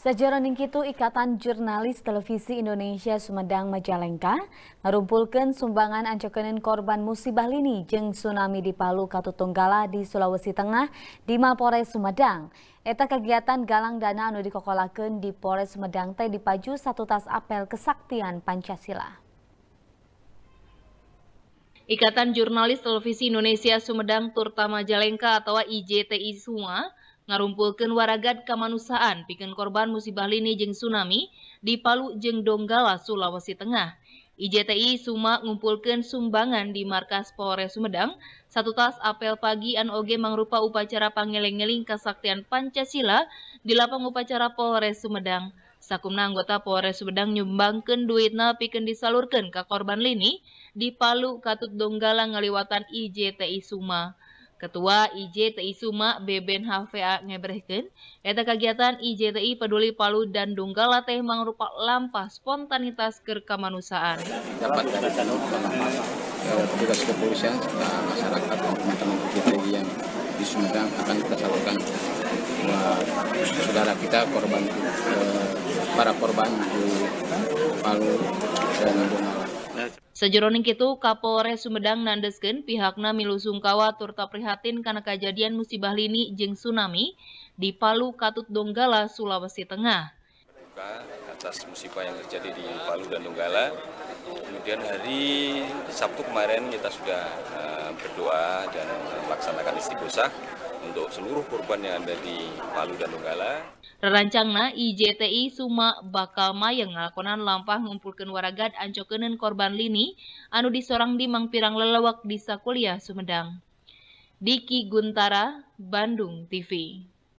Sejarah Ningkitu Ikatan Jurnalis Televisi Indonesia Sumedang Majalengka merumpulkan sumbangan ancokenin korban musibah lini jeng tsunami di Palu Katutunggala di Sulawesi Tengah di Mapores Sumedang. Eta kegiatan galang dana anu dikokolakan di Polres Sumedang teh dipaju satu tas apel kesaktian Pancasila. Ikatan Jurnalis Televisi Indonesia Sumedang Turta Majalengka atau IJTI Suma ngarumpulkan waragat kemanusiaan piken korban musibah lini jeng tsunami di Palu jeng Donggala, Sulawesi Tengah. IJTI Suma ngumpulkan sumbangan di markas Polres Sumedang, satu tas apel pagi an oge mangrupa upacara pangeling-ngeling kesaktian Pancasila di lapang upacara Polres Sumedang. Sakumna anggota Polres Sumedang nyumbangkan duitna pikeun disalurkan ke korban lini di Palu Katut Donggala ngaliwatan IJTI Suma. Ketua IJTI Suma Beben HVA ngebrehken, eta kegiatan IJTI Peduli Palu dan Donggala teh mangrupa lampah spontanitas kekamanusaan. Dapat dari petugas eh, kepolisian serta masyarakat teman-teman IJTI yang di Sumedang akan kita salurkan buat saudara kita korban eh, para korban di Palu dan Donggala. Sejeroning itu Kapolres Sumedang nandeskeun pihaknya milu sungkawa turta prihatin karena kejadian musibah lini jeng tsunami di Palu Katut Donggala Sulawesi Tengah. atas musibah yang terjadi di Palu dan Donggala. Kemudian hari Sabtu kemarin kita sudah eh, berdoa dan melaksanakan istighosah untuk seluruh korban yang ada di Palu dan Donggala. Rancangna IJTI Suma bakal mayeng ngalakonan lampah ngumpulkan waragad ancokenen korban lini anu disorang di mangpirang lelawak di Sakulia Sumedang. Diki Guntara, Bandung TV.